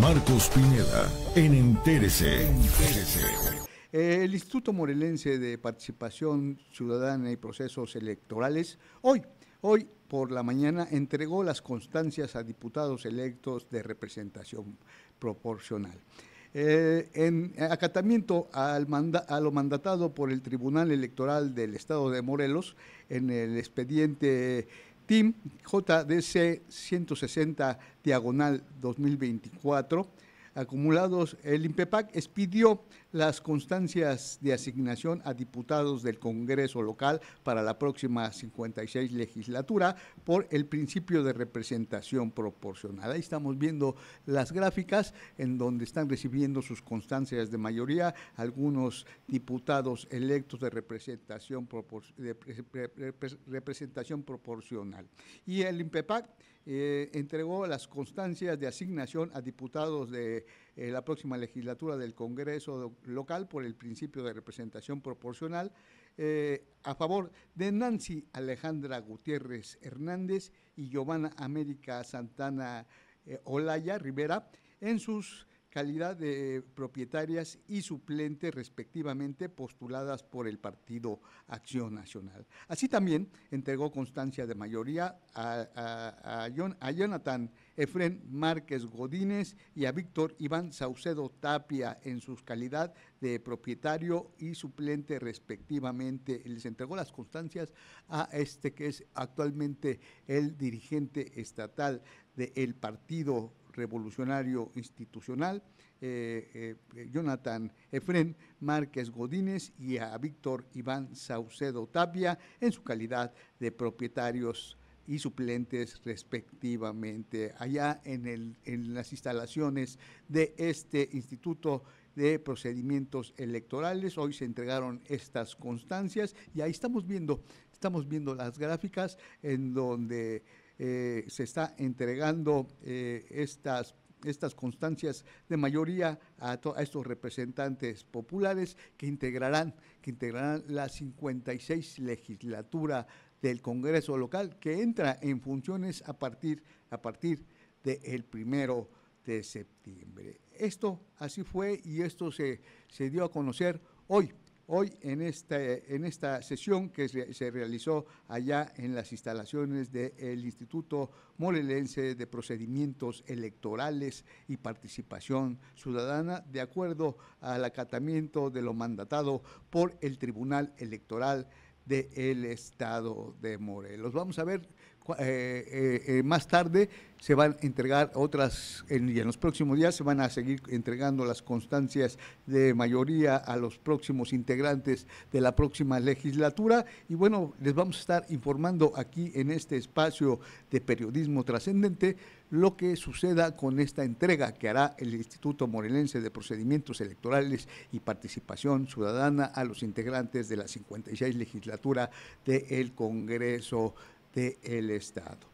Marcos Pineda, en Entérese. El Instituto Morelense de Participación Ciudadana y Procesos Electorales, hoy, hoy por la mañana, entregó las constancias a diputados electos de representación proporcional. Eh, en acatamiento a lo mandatado por el Tribunal Electoral del Estado de Morelos en el expediente Team JDC 160 diagonal 2024 acumulados, el INPEPAC expidió las constancias de asignación a diputados del Congreso local para la próxima 56 legislatura por el principio de representación proporcional. Ahí estamos viendo las gráficas en donde están recibiendo sus constancias de mayoría algunos diputados electos de representación, representación proporcional. Y el INPEPAC eh, entregó las constancias de asignación a diputados de eh, la próxima legislatura del Congreso local por el principio de representación proporcional, eh, a favor de Nancy Alejandra Gutiérrez Hernández y Giovanna América Santana eh, Olaya Rivera en sus calidad de propietarias y suplentes respectivamente postuladas por el Partido Acción Nacional. Así también entregó constancia de mayoría a, Jonathan Efren Márquez Godínez y a Víctor Iván Saucedo Tapia en sus calidad de propietario y suplente respectivamente. Les entregó las constancias a este que es actualmente el dirigente estatal del de Partido revolucionario institucional, eh, eh, Jonathan Efren Márquez Godínez y a Víctor Iván Saucedo Tapia en su calidad de propietarios y suplentes respectivamente, allá en, el, en las instalaciones de este instituto de procedimientos electorales. Hoy se entregaron estas constancias y ahí estamos viendo, estamos viendo las gráficas en donde eh, se está entregando eh, estas estas constancias de mayoría a, estos representantes populares que integrarán que integrarán la 56 legislatura del Congreso local que entra en funciones a partir a partir del 1 primero de septiembre. Esto así fue y esto se, se dio a conocer hoy hoy en esta, en esta sesión que se realizó allá en las instalaciones del Instituto Morelense de Procedimientos Electorales y Participación Ciudadana, de acuerdo al acatamiento de lo mandatado por el Tribunal Electoral del Estado de Morelos. Vamos a ver eh, eh, eh, más tarde se van a entregar otras, y en los próximos días se van a seguir entregando las constancias de mayoría a los próximos integrantes de la próxima legislatura. Y bueno, les vamos a estar informando aquí en este espacio de periodismo trascendente lo que suceda con esta entrega que hará el Instituto Morelense de Procedimientos Electorales y Participación Ciudadana a los integrantes de la 56 legislatura del Congreso el Estado.